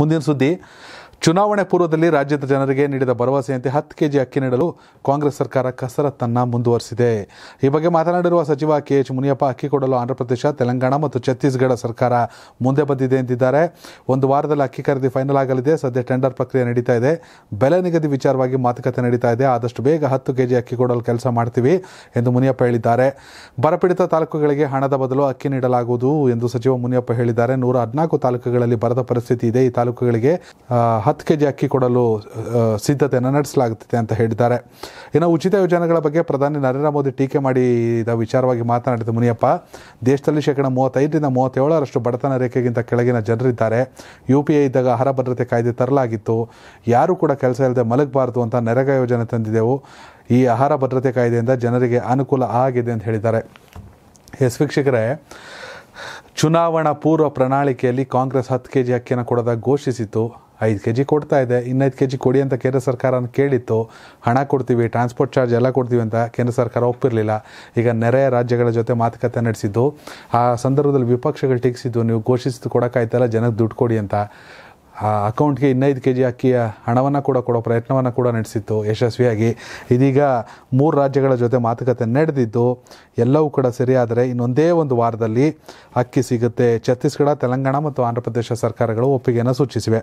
ಮುಂದಿನ ಸುದ್ದಿ ಚುನಾವಣೆ ಪೂರ್ವದಲ್ಲಿ ರಾಜ್ಯದ ಜನರಿಗೆ ನೀಡಿದ ಭರವಸೆಯಂತೆ ಹತ್ತು ಕೆಜಿ ಅಕ್ಕಿ ನೀಡಲು ಕಾಂಗ್ರೆಸ್ ಸರ್ಕಾರ ಕಸರತ್ತನ್ನು ಮುಂದುವರಿಸಿದೆ ಈ ಬಗ್ಗೆ ಮಾತನಾಡಿರುವ ಸಚಿವ ಕೆ ಎಚ್ ಮುನಿಯಪ್ಪ ಅಕ್ಕಿ ಕೊಡಲು ಆಂಧ್ರಪ್ರದೇಶ ತೆಲಂಗಾಣ ಮತ್ತು ಛತ್ತೀಸ್ಗಢ ಸರ್ಕಾರ ಮುಂದೆ ಬಂದಿದೆ ಎಂದಿದ್ದಾರೆ ಒಂದು ವಾರದಲ್ಲಿ ಅಕ್ಕಿ ಖರೀದಿ ಫೈನಲ್ ಆಗಲಿದೆ ಸದ್ಯ ಟೆಂಡರ್ ಪ್ರಕ್ರಿಯೆ ನಡೀತಾ ಇದೆ ಬೆಲೆ ನಿಗದಿ ವಿಚಾರವಾಗಿ ಮಾತುಕತೆ ನಡೀತಾ ಇದೆ ಆದಷ್ಟು ಬೇಗ ಹತ್ತು ಕೆಜಿ ಅಕ್ಕಿ ಕೊಡಲು ಕೆಲಸ ಮಾಡ್ತೀವಿ ಎಂದು ಮುನಿಯಪ್ಪ ಹೇಳಿದ್ದಾರೆ ಬರಪೀಡಿತ ತಾಲೂಕುಗಳಿಗೆ ಹಣದ ಬದಲು ಅಕ್ಕಿ ನೀಡಲಾಗುವುದು ಎಂದು ಸಚಿವ ಮುನಿಯಪ್ಪ ಹೇಳಿದ್ದಾರೆ ನೂರ ಹದಿನಾಲ್ಕು ತಾಲೂಕುಗಳಲ್ಲಿ ಬರದ ಪರಿಸ್ಥಿತಿ ಇದೆ ಈ ತಾಲೂಕುಗಳಿಗೆ ಹತ್ತು ಕೆ ಜಿ ಅಕ್ಕಿ ಕೊಡಲು ಸಿದ್ಧತೆಯನ್ನು ನಡೆಸಲಾಗುತ್ತಿದೆ ಅಂತ ಹೇಳಿದ್ದಾರೆ ಇನ್ನು ಉಚಿತ ಯೋಜನೆಗಳ ಬಗ್ಗೆ ಪ್ರಧಾನಿ ನರೇಂದ್ರ ಮೋದಿ ಟೀಕೆ ಮಾಡಿದ ವಿಚಾರವಾಗಿ ಮಾತನಾಡಿದ ಮುನಿಯಪ್ಪ ದೇಶದಲ್ಲಿ ಶೇಕಡಾ ಮೂವತ್ತೈದರಿಂದ ಮೂವತ್ತೇಳರಷ್ಟು ಬಡತನ ರೇಖೆಗಿಂತ ಕೆಳಗಿನ ಜನರಿದ್ದಾರೆ ಯು ಪಿ ಐ ಇದ್ದಾಗ ಆಹಾರ ಭದ್ರತೆ ಕಾಯ್ದೆ ತರಲಾಗಿತ್ತು ಯಾರೂ ಕೂಡ ಕೆಲಸ ಇಲ್ಲದೆ ಮಲಗಬಾರದು ಅಂತ ನರೇಗಾ ಯೋಜನೆ ತಂದಿದ್ದೆವು ಈ ಆಹಾರ ಭದ್ರತೆ ಕಾಯ್ದೆಯಿಂದ ಜನರಿಗೆ ಅನುಕೂಲ ಆಗಿದೆ ಅಂತ ಹೇಳಿದ್ದಾರೆ ಎಸ್ ವೀಕ್ಷಕರೇ ಚುನಾವಣಾ ಪೂರ್ವ ಪ್ರಣಾಳಿಕೆಯಲ್ಲಿ ಕಾಂಗ್ರೆಸ್ ಹತ್ತು ಕೆ ಜಿ ಅಕ್ಕಿಯನ್ನು ಕೊಡೋದಾಗ ಘೋಷಿಸಿತು ಐದು ಕೆ ಜಿ ಕೊಡ್ತಾ ಇದೆ ಇನ್ನೈದು ಕೆ ಜಿ ಕೊಡಿ ಅಂತ ಕೇಂದ್ರ ಸರ್ಕಾರ ಕೇಳಿತ್ತು ಹಣ ಕೊಡ್ತೀವಿ ಟ್ರಾನ್ಸ್ಪೋರ್ಟ್ ಚಾರ್ಜ್ ಎಲ್ಲ ಕೊಡ್ತೀವಿ ಅಂತ ಕೇಂದ್ರ ಸರ್ಕಾರ ಒಪ್ಪಿರಲಿಲ್ಲ ಈಗ ನೆರೆಯ ರಾಜ್ಯಗಳ ಜೊತೆ ಮಾತುಕತೆ ನಡೆಸಿದ್ದು ಆ ಸಂದರ್ಭದಲ್ಲಿ ವಿಪಕ್ಷಗಳು ಟೀಕಿಸಿದ್ದು ನೀವು ಘೋಷಿಸಿದ್ದು ಕೊಡೋಕ್ಕಾಯ್ತಲ್ಲ ಜನಕ್ಕೆ ದುಡ್ಡು ಕೊಡಿ ಅಂತ ಆ ಅಕೌಂಟ್ಗೆ ಇನ್ನೈದು ಕೆ ಜಿ ಅಕ್ಕಿಯ ಹಣವನ್ನು ಕೂಡ ಕೊಡೋ ಪ್ರಯತ್ನವನ್ನು ಕೂಡ ನಡೆಸಿತ್ತು ಯಶಸ್ವಿಯಾಗಿ ಇದೀಗ ಮೂರು ರಾಜ್ಯಗಳ ಜೊತೆ ಮಾತುಕತೆ ನಡೆದಿದ್ದು ಎಲ್ಲವೂ ಕೂಡ ಸರಿಯಾದರೆ ಇನ್ನೊಂದೇ ಒಂದು ವಾರದಲ್ಲಿ ಅಕ್ಕಿ ಸಿಗುತ್ತೆ ಛತ್ತೀಸ್ಗಢ ತೆಲಂಗಾಣ ಮತ್ತು ಆಂಧ್ರ ಪ್ರದೇಶ ಸರ್ಕಾರಗಳು ಒಪ್ಪಿಗೆಯನ್ನು ಸೂಚಿಸಿವೆ